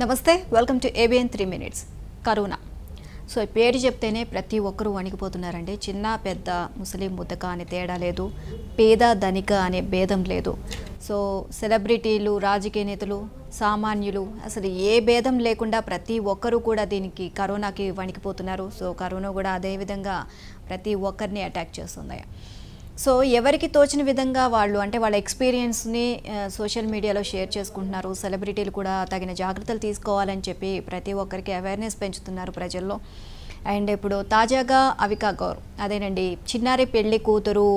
నమస్తే welcome to ABN three minutes corona so పేరు చెప్తేనే ప్రతి ఒక్కరూ వణికిపోతున్నారండి చిన్న పెద్ద ముస్లిం ముద్దక అనే తేడా లేదు పేద ధనిక అనే భేదం లేదు సో సెలబ్రిటీలు రాజకీయ నేతలు సామాన్యులు అసలు ఏ భేదం లేకుండా ప్రతి ఒక్కరూ కూడా దీనికి కరోనాకి వణికిపోతున్నారు సో కరోనా కూడా అదేవిధంగా ప్రతి ఒక్కరిని అటాక్ చేస్తున్నాయి సో ఎవరికి తోచిన విధంగా వాళ్ళు అంటే వాళ్ళ ఎక్స్పీరియన్స్ని సోషల్ మీడియాలో షేర్ చేసుకుంటున్నారు సెలబ్రిటీలు కూడా తగిన జాగ్రత్తలు తీసుకోవాలని చెప్పి ప్రతి ఒక్కరికి అవేర్నెస్ పెంచుతున్నారు ప్రజల్లో అండ్ ఇప్పుడు తాజాగా అవికా గౌర్ అదేనండి చిన్నారి పెళ్లి కూతురు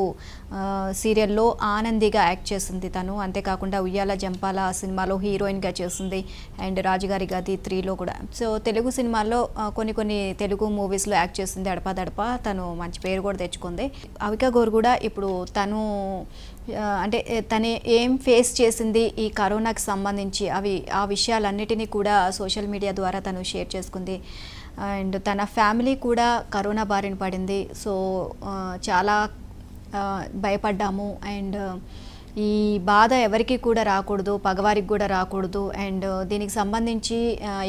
సీరియల్లో ఆనందిగా యాక్ట్ చేసింది తను అంతేకాకుండా ఉయ్యాల జంపాల సినిమాలో హీరోయిన్గా చేసింది అండ్ రాజుగారి గది త్రీలో కూడా సో తెలుగు సినిమాల్లో కొన్ని కొన్ని తెలుగు మూవీస్లో యాక్ట్ చేసింది దడప తను మంచి పేరు కూడా తెచ్చుకుంది అవిక గోర్ కూడా ఇప్పుడు తను అంటే తను ఏం ఫేస్ చేసింది ఈ కరోనాకి సంబంధించి అవి ఆ విషయాలన్నిటినీ కూడా సోషల్ మీడియా ద్వారా తను షేర్ చేసుకుంది అండ్ తన ఫ్యామిలీ కూడా కరోనా బారిన పడింది సో సో చాలా భయపడ్డాము అండ్ ఈ బాధ ఎవరికి కూడా రాకూడదు పగవారికి కూడా రాకూడదు అండ్ దీనికి సంబంధించి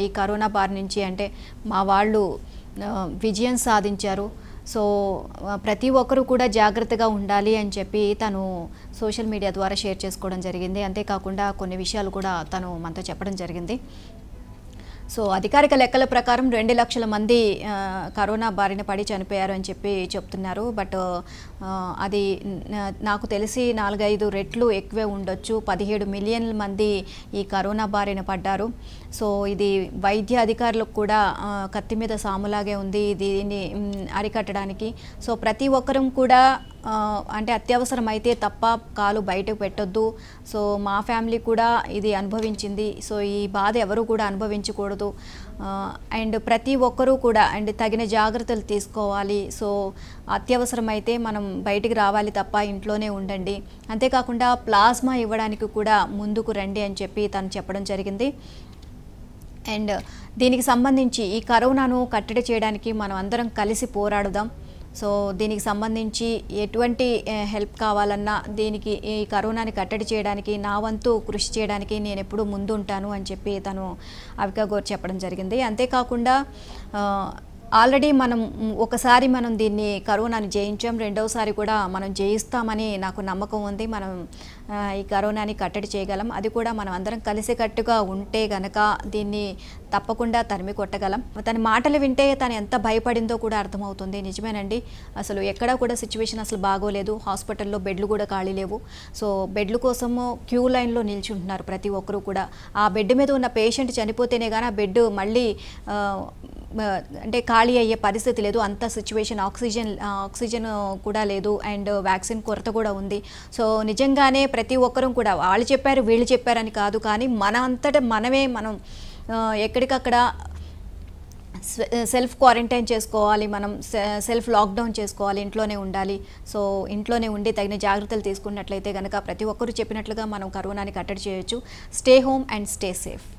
ఈ కరోనా బార్ నుంచి అంటే మా వాళ్ళు విజయం సాధించారు సో ప్రతి ఒక్కరూ కూడా జాగ్రత్తగా ఉండాలి అని చెప్పి తను సోషల్ మీడియా ద్వారా షేర్ చేసుకోవడం జరిగింది అంతేకాకుండా కొన్ని విషయాలు కూడా తను మనతో చెప్పడం జరిగింది సో అధికారిక లెక్కల ప్రకారం రెండు లక్షల మంది కరోనా బారిన పడి చనిపోయారు అని చెప్పి చెప్తున్నారు బట్ అది నాకు తెలిసి నాలుగైదు రెట్లు ఎక్కువే ఉండొచ్చు పదిహేడు మిలియన్ల మంది ఈ కరోనా బారిన పడ్డారు సో ఇది వైద్య అధికారులకు కూడా కత్తి మీద సాములాగే ఉంది దీన్ని అరికట్టడానికి సో ప్రతి ఒక్కరూ కూడా అంటే అత్యవసరం అయితే తప్ప కాలు బయటకు పెట్టొద్దు సో మా ఫ్యామిలీ కూడా ఇది అనుభవించింది సో ఈ బాధ ఎవరు కూడా అనుభవించకూడదు అండ్ ప్రతి ఒక్కరూ కూడా అండ్ తగిన జాగ్రత్తలు తీసుకోవాలి సో అత్యవసరమైతే మనం బయటికి రావాలి తప్ప ఇంట్లోనే ఉండండి అంతేకాకుండా ప్లాస్మా ఇవ్వడానికి కూడా ముందుకు రండి అని చెప్పి తను చెప్పడం జరిగింది అండ్ దీనికి సంబంధించి ఈ కరోనాను కట్టడి చేయడానికి మనం అందరం కలిసి పోరాడుదాం సో దీనికి సంబంధించి ఎటువంటి హెల్ప్ కావాలన్నా దీనికి ఈ కరోనాని కట్టడి చేయడానికి నా వంతు కృషి చేయడానికి నేను ఎప్పుడూ ముందుంటాను అని చెప్పి తను అవికా గోర్ చెప్పడం జరిగింది అంతేకాకుండా ఆల్రెడీ మనం ఒకసారి మనం దీన్ని కరోనాను జయించాం రెండవసారి కూడా మనం జయిస్తామని నాకు నమ్మకం ఉంది మనం ఈ కరోనాని కట్టడి చేయగలం అది కూడా మనం అందరం కలిసికట్టుగా ఉంటే గనక దీన్ని తప్పకుండా తరిమి కొట్టగలం తన మాటలు వింటే తను ఎంత భయపడిందో కూడా అర్థమవుతుంది నిజమేనండి అసలు ఎక్కడా కూడా సిచ్యువేషన్ అసలు బాగోలేదు హాస్పిటల్లో బెడ్లు కూడా ఖాళీ లేవు సో బెడ్లు కోసము క్యూ లైన్లో నిల్చుంటున్నారు ప్రతి ఒక్కరూ కూడా ఆ బెడ్ మీద ఉన్న పేషెంట్ చనిపోతేనే కానీ ఆ బెడ్ మళ్ళీ అంటే ఖాళీ అయ్యే పరిస్థితి లేదు అంత సిచ్యువేషన్ ఆక్సిజన్ ఆక్సిజన్ కూడా లేదు అండ్ వ్యాక్సిన్ కొరత కూడా ఉంది సో నిజంగానే ప్రతి ఒక్కరూ కూడా వాళ్ళు చెప్పారు వీళ్ళు చెప్పారని కాదు కానీ మన అంతటా మనమే మనం ఎక్కడికక్కడ సెల్ఫ్ క్వారంటైన్ చేసుకోవాలి మనం సెల్ఫ్ లాక్డౌన్ చేసుకోవాలి ఇంట్లోనే ఉండాలి సో ఇంట్లోనే ఉండి తగిన జాగ్రత్తలు తీసుకున్నట్లయితే కనుక ప్రతి ఒక్కరూ చెప్పినట్లుగా మనం కరోనాని కట్టడి చేయొచ్చు stay home and stay safe